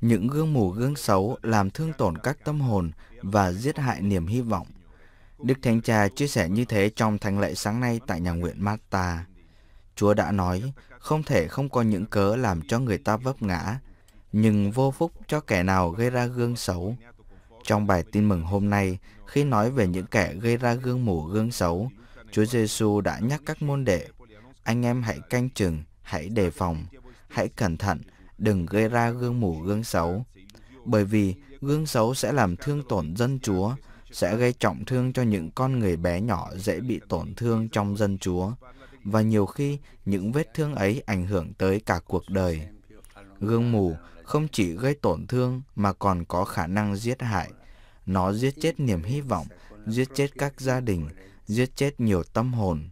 Những gương mù gương xấu làm thương tổn các tâm hồn và giết hại niềm hy vọng. Đức Thánh Cha chia sẻ như thế trong thánh lễ sáng nay tại nhà nguyện Marta. Chúa đã nói, không thể không có những cớ làm cho người ta vấp ngã, nhưng vô phúc cho kẻ nào gây ra gương xấu. Trong bài tin mừng hôm nay, khi nói về những kẻ gây ra gương mù gương xấu, Chúa Giêsu đã nhắc các môn đệ, anh em hãy canh chừng, hãy đề phòng, hãy cẩn thận đừng gây ra gương mù gương xấu, bởi vì gương xấu sẽ làm thương tổn dân Chúa, sẽ gây trọng thương cho những con người bé nhỏ dễ bị tổn thương trong dân Chúa, và nhiều khi những vết thương ấy ảnh hưởng tới cả cuộc đời. Gương mù không chỉ gây tổn thương mà còn có khả năng giết hại. Nó giết chết niềm hy vọng, giết chết các gia đình, giết chết nhiều tâm hồn.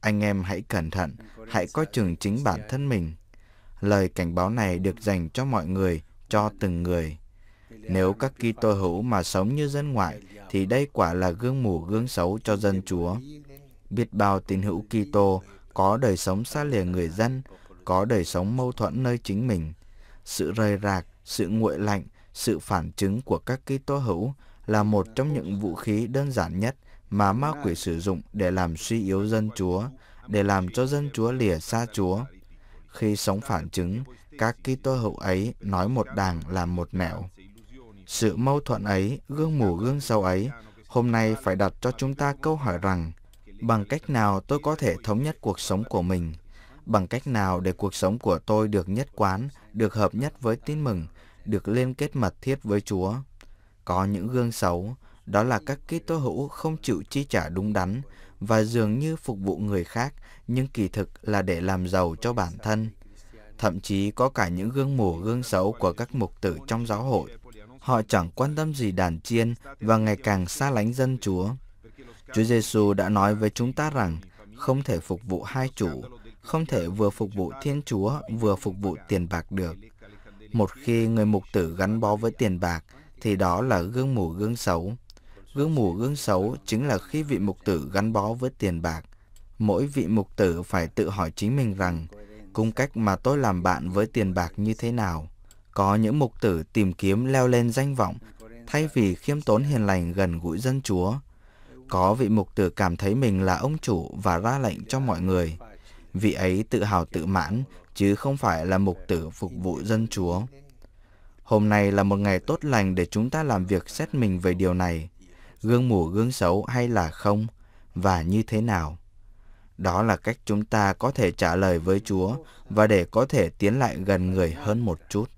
Anh em hãy cẩn thận, hãy coi chừng chính bản thân mình. Lời cảnh báo này được dành cho mọi người, cho từng người. Nếu các Kitô hữu mà sống như dân ngoại thì đây quả là gương mù gương xấu cho dân Chúa. Biết bao tín hữu Kitô có đời sống xa lìa người dân, có đời sống mâu thuẫn nơi chính mình. Sự rời rạc, sự nguội lạnh, sự phản chứng của các Kitô hữu là một trong những vũ khí đơn giản nhất mà ma quỷ sử dụng để làm suy yếu dân Chúa, để làm cho dân Chúa lìa xa Chúa khi sống phản chứng, các Kitô hữu ấy nói một đàng làm một nẻo. Sự mâu thuẫn ấy, gương mù gương sâu ấy, hôm nay phải đặt cho chúng ta câu hỏi rằng, bằng cách nào tôi có thể thống nhất cuộc sống của mình? Bằng cách nào để cuộc sống của tôi được nhất quán, được hợp nhất với tin mừng, được liên kết mật thiết với Chúa? Có những gương xấu, đó là các Kitô hữu không chịu chi trả đúng đắn và dường như phục vụ người khác nhưng kỳ thực là để làm giàu cho bản thân. Thậm chí có cả những gương mù gương xấu của các mục tử trong giáo hội. Họ chẳng quan tâm gì đàn chiên và ngày càng xa lánh dân Chúa. Chúa Giêsu đã nói với chúng ta rằng không thể phục vụ hai chủ, không thể vừa phục vụ Thiên Chúa vừa phục vụ tiền bạc được. Một khi người mục tử gắn bó với tiền bạc thì đó là gương mù gương xấu Gương mù gương xấu chính là khi vị mục tử gắn bó với tiền bạc. Mỗi vị mục tử phải tự hỏi chính mình rằng, cung cách mà tôi làm bạn với tiền bạc như thế nào? Có những mục tử tìm kiếm leo lên danh vọng, thay vì khiêm tốn hiền lành gần gũi dân chúa. Có vị mục tử cảm thấy mình là ông chủ và ra lệnh cho mọi người. Vị ấy tự hào tự mãn, chứ không phải là mục tử phục vụ dân chúa. Hôm nay là một ngày tốt lành để chúng ta làm việc xét mình về điều này gương mù gương xấu hay là không và như thế nào. Đó là cách chúng ta có thể trả lời với Chúa và để có thể tiến lại gần người hơn một chút.